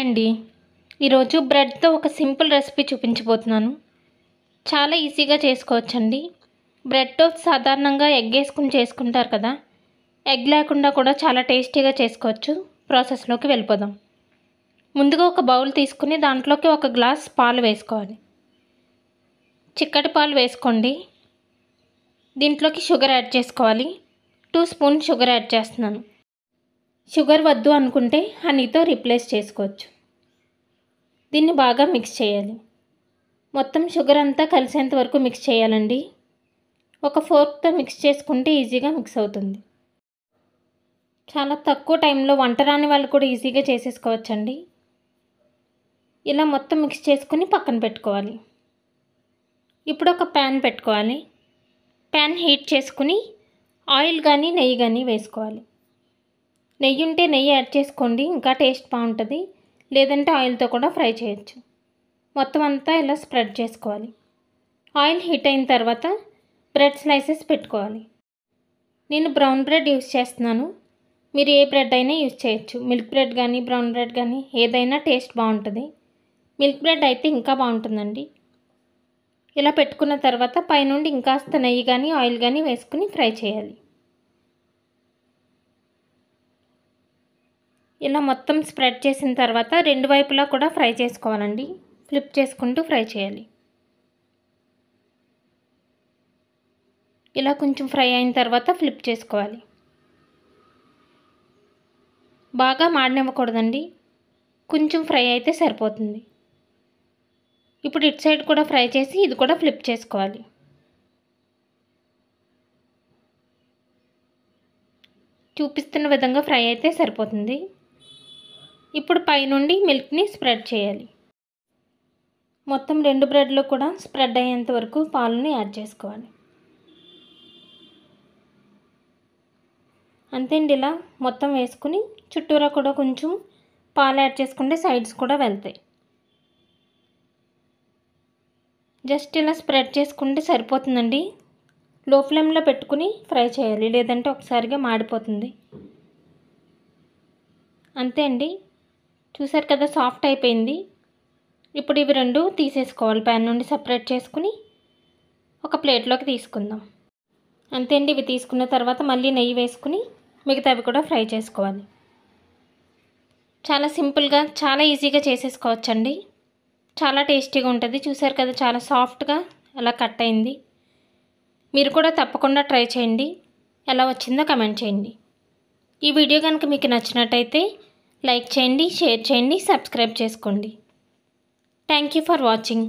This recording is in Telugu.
అండి ఈరోజు బ్రెడ్తో ఒక సింపుల్ రెసిపీ చూపించబోతున్నాను చాలా ఈజీగా చేసుకోవచ్చండి బ్రెడ్ టోస్ట్ సాధారణంగా ఎగ్ వేసుకుని చేసుకుంటారు కదా ఎగ్ లేకుండా కూడా చాలా టేస్టీగా చేసుకోవచ్చు ప్రాసెస్లోకి వెళ్ళిపోదాం ముందుగా ఒక బౌల్ తీసుకుని దాంట్లోకి ఒక గ్లాస్ పాలు వేసుకోవాలి చిక్కటి పాలు వేసుకోండి దీంట్లోకి షుగర్ యాడ్ చేసుకోవాలి టూ స్పూన్ షుగర్ యాడ్ చేస్తున్నాను షుగర్ వద్దు అనుకుంటే హనీతో రీప్లేస్ చేసుకోవచ్చు దీన్ని బాగా మిక్స్ చేయాలి మొత్తం షుగర్ అంతా కలిసేంత వరకు మిక్స్ చేయాలండి ఒక ఫోర్క్తో మిక్స్ చేసుకుంటే ఈజీగా మిక్స్ అవుతుంది చాలా తక్కువ టైంలో వంట రాని వాళ్ళు కూడా ఈజీగా చేసేసుకోవచ్చండి ఇలా మొత్తం మిక్స్ చేసుకుని పక్కన పెట్టుకోవాలి ఇప్పుడు ఒక ప్యాన్ పెట్టుకోవాలి ప్యాన్ హీట్ చేసుకుని ఆయిల్ కానీ నెయ్యి కానీ వేసుకోవాలి నెయ్యి ఉంటే నెయ్యి యాడ్ చేసుకోండి ఇంకా టేస్ట్ బాగుంటుంది లేదంటే ఆయిల్తో కూడా ఫ్రై చేయొచ్చు మొత్తం అంతా ఇలా స్ప్రెడ్ చేసుకోవాలి ఆయిల్ హీట్ అయిన తర్వాత బ్రెడ్ స్లైసెస్ పెట్టుకోవాలి నేను బ్రౌన్ బ్రెడ్ యూస్ చేస్తున్నాను మీరు ఏ బ్రెడ్ అయినా యూస్ చేయొచ్చు మిల్క్ బ్రెడ్ కానీ బ్రౌన్ బ్రెడ్ కానీ ఏదైనా టేస్ట్ బాగుంటుంది మిల్క్ బ్రెడ్ అయితే ఇంకా బాగుంటుందండి ఇలా పెట్టుకున్న తర్వాత పైనుండి ఇంకాస్త నెయ్యి కానీ ఆయిల్ కానీ వేసుకుని ఫ్రై చేయాలి ఇలా మొత్తం స్ప్రెడ్ చేసిన తర్వాత రెండు వైపులా కూడా ఫ్రై చేసుకోవాలండి ఫ్లిప్ చేసుకుంటూ ఫ్రై చేయాలి ఇలా కొంచెం ఫ్రై అయిన తర్వాత ఫ్లిప్ చేసుకోవాలి బాగా మాడనివ్వకూడదండి కొంచెం ఫ్రై అయితే సరిపోతుంది ఇప్పుడు ఇటు సైడ్ కూడా ఫ్రై చేసి ఇది కూడా ఫ్లిప్ చేసుకోవాలి చూపిస్తున్న విధంగా ఫ్రై అయితే సరిపోతుంది ఇప్పుడు పైనుండి మిల్క్ని స్ప్రెడ్ చేయాలి మొత్తం రెండు బ్రెడ్లో కూడా స్ప్రెడ్ అయ్యేంత వరకు పాలని యాడ్ చేసుకోవాలి అంతే అండి ఇలా మొత్తం వేసుకుని చుట్టూరా కూడా కొంచెం పాలు యాడ్ చేసుకుంటే సైడ్స్ కూడా వెళ్తాయి జస్ట్ ఇలా స్ప్రెడ్ చేసుకుంటే సరిపోతుందండి లో ఫ్లేమ్లో పెట్టుకుని ఫ్రై చేయాలి లేదంటే ఒకసారిగా మాడిపోతుంది అంతే అండి చూసారు కదా సాఫ్ట్ అయిపోయింది ఇప్పుడు ఇవి రెండు తీసేసుకోవాలి ప్యాన్ నుండి సపరేట్ చేసుకుని ఒక ప్లేట్లోకి తీసుకుందాం అంతే అండి ఇవి తీసుకున్న తర్వాత మళ్ళీ నెయ్యి వేసుకుని మిగతా అవి కూడా ఫ్రై చేసుకోవాలి చాలా సింపుల్గా చాలా ఈజీగా చేసేసుకోవచ్చండి చాలా టేస్టీగా ఉంటుంది చూసారు కదా చాలా సాఫ్ట్గా అలా కట్ అయింది మీరు కూడా తప్పకుండా ట్రై చేయండి ఎలా వచ్చిందో కమెంట్ చేయండి ఈ వీడియో కనుక మీకు నచ్చినట్టయితే లైక్ చేయండి షేర్ చేయండి సబ్స్క్రైబ్ చేసుకోండి థ్యాంక్ యూ ఫర్ వాచింగ్